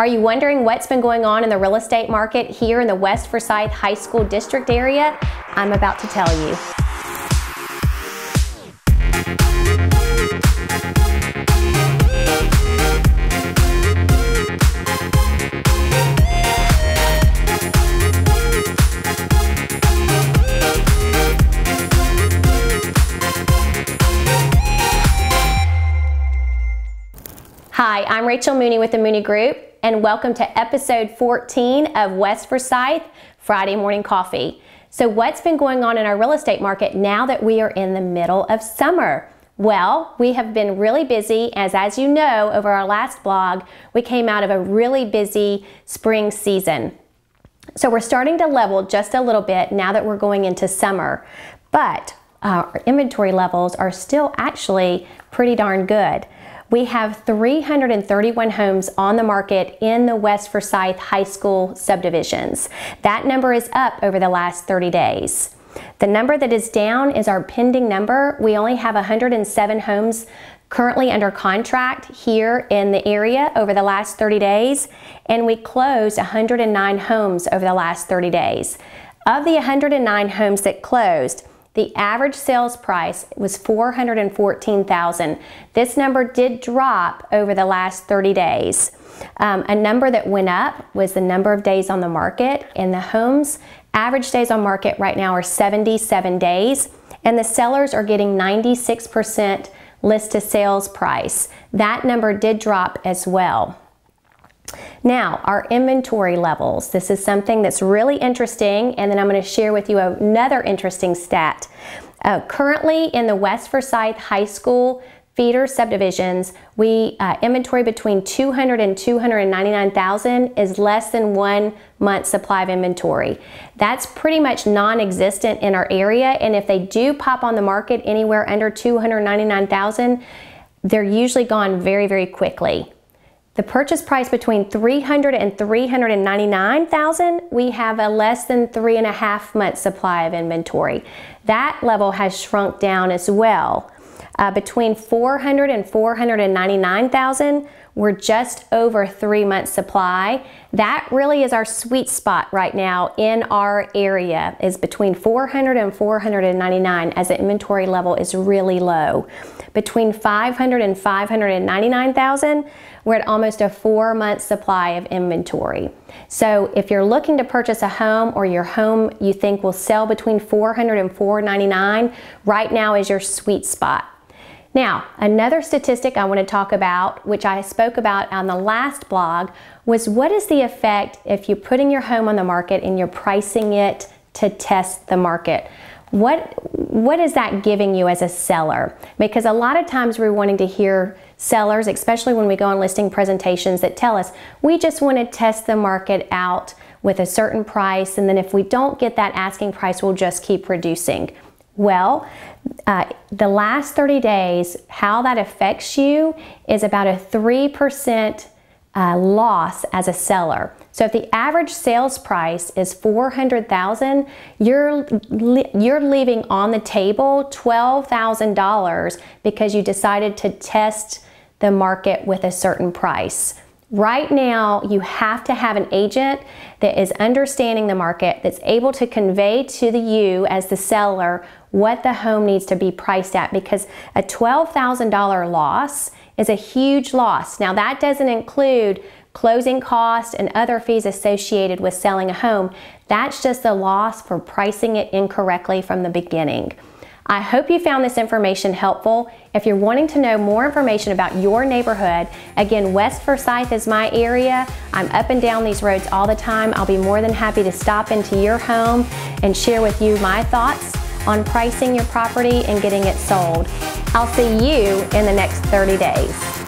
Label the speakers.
Speaker 1: Are you wondering what's been going on in the real estate market here in the West Forsyth High School District area? I'm about to tell you. Hi, I'm Rachel Mooney with the Mooney Group and welcome to episode 14 of West Forsyth Friday Morning Coffee. So, what's been going on in our real estate market now that we are in the middle of summer? Well, we have been really busy as as you know over our last blog, we came out of a really busy spring season. So we're starting to level just a little bit now that we're going into summer. But our inventory levels are still actually pretty darn good. We have 331 homes on the market in the West Forsyth High School subdivisions. That number is up over the last 30 days. The number that is down is our pending number. We only have 107 homes currently under contract here in the area over the last 30 days, and we closed 109 homes over the last 30 days. Of the 109 homes that closed, the average sales price was 414,000. This number did drop over the last 30 days. Um, a number that went up was the number of days on the market in the homes average days on market right now are 77 days and the sellers are getting 96% list to sales price. That number did drop as well. Now, our inventory levels. This is something that's really interesting, and then I'm going to share with you another interesting stat. Uh, currently, in the West Forsyth High School feeder subdivisions, we uh, inventory between 200 and 299,000 is less than one month supply of inventory. That's pretty much non-existent in our area, and if they do pop on the market anywhere under 299,000, they're usually gone very, very quickly. The purchase price between 300 and 399,000, we have a less than three and a half month supply of inventory. That level has shrunk down as well. Uh, between 400 and 499,000, we're just over three months supply. That really is our sweet spot right now in our area is between 400 and 499 as the inventory level is really low. Between 500 and 599,000, we're at almost a four month supply of inventory. So if you're looking to purchase a home or your home you think will sell between 400 and 499, right now is your sweet spot. Now, another statistic I want to talk about, which I spoke about on the last blog, was what is the effect if you're putting your home on the market and you're pricing it to test the market? What, what is that giving you as a seller? Because a lot of times we're wanting to hear sellers, especially when we go on listing presentations, that tell us we just want to test the market out with a certain price, and then if we don't get that asking price, we'll just keep reducing. Well, uh, the last 30 days, how that affects you is about a 3% uh, loss as a seller. So if the average sales price is 400,000, you're you're leaving on the table $12,000 because you decided to test the market with a certain price. Right now, you have to have an agent that is understanding the market, that's able to convey to the you as the seller what the home needs to be priced at because a $12,000 loss is a huge loss. Now, that doesn't include closing costs and other fees associated with selling a home. That's just a loss for pricing it incorrectly from the beginning. I hope you found this information helpful. If you're wanting to know more information about your neighborhood, again, West Forsyth is my area. I'm up and down these roads all the time. I'll be more than happy to stop into your home and share with you my thoughts on pricing your property and getting it sold. I'll see you in the next 30 days.